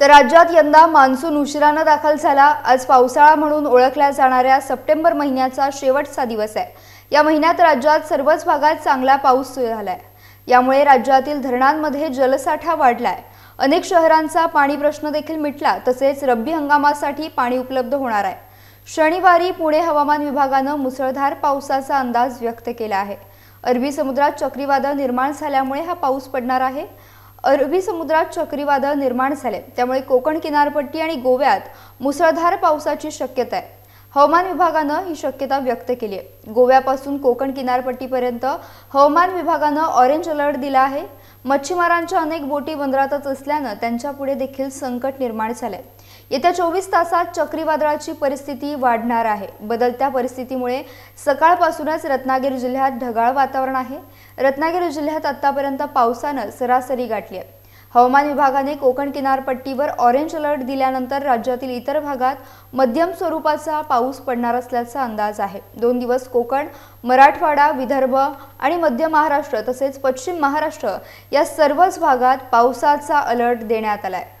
तर राज्यात यंदा मान्सून उशिरानं दाखल झाला आज पावसाळा म्हणून ओळखल्या जाणाऱ्या सप्टेंबर महिन्याचा शेवटचा दिवस आहे या महिन्यात राज्यात सर्वच भागात चांगला पाऊस झालाय यामुळे राज्यातील धरणांमध्ये जलसाठा वाढलाय अनेक शहरांचा पाणी प्रश्न देखील मिटला तसेच रब्बी हंगामासाठी पाणी उपलब्ध होणार आहे शनिवारी पुणे हवामान विभागानं मुसळधार पावसाचा अंदाज व्यक्त केला आहे अरबी समुद्रात चक्रीवादळ निर्माण झाल्यामुळे हा पाऊस पडणार आहे अरबी समुद्रात चक्रीवादळ निर्माण झाले त्यामुळे कोकण किनारपट्टी आणि गोव्यात मुसळधार पावसाची शक्यता आहे हवामान विभागानं ही शक्यता व्यक्त केली आहे गोव्यापासून कोकण किनारपट्टीपर्यंत हवामान विभागानं ऑरेंज अलर्ट दिला आहे मच्छीमारांच्या अनेक बोटी बंदरातच असल्यानं त्यांच्यापुढे देखील संकट निर्माण झालंय येत्या चोवीस तासात चक्रीवादळाची परिस्थिती वाढणार आहे बदलत्या परिस्थितीमुळे सकाळपासूनच रत्नागिरी जिल्ह्यात ढगाळ वातावरण आहे रत्नागिरी जिल्ह्यात आतापर्यंत पावसानं सरासरी गाठली आहे हवामान विभागाने कोकण किनारपट्टीवर ऑरेंज अलर्ट दिल्यानंतर राज्यातील इतर भागात मध्यम स्वरूपाचा पाऊस पडणार असल्याचा अंदाज आहे दोन दिवस कोकण मराठवाडा विदर्भ आणि मध्य महाराष्ट्र तसेच पश्चिम महाराष्ट्र या सर्वच भागात पावसाचा अलर्ट देण्यात आलाय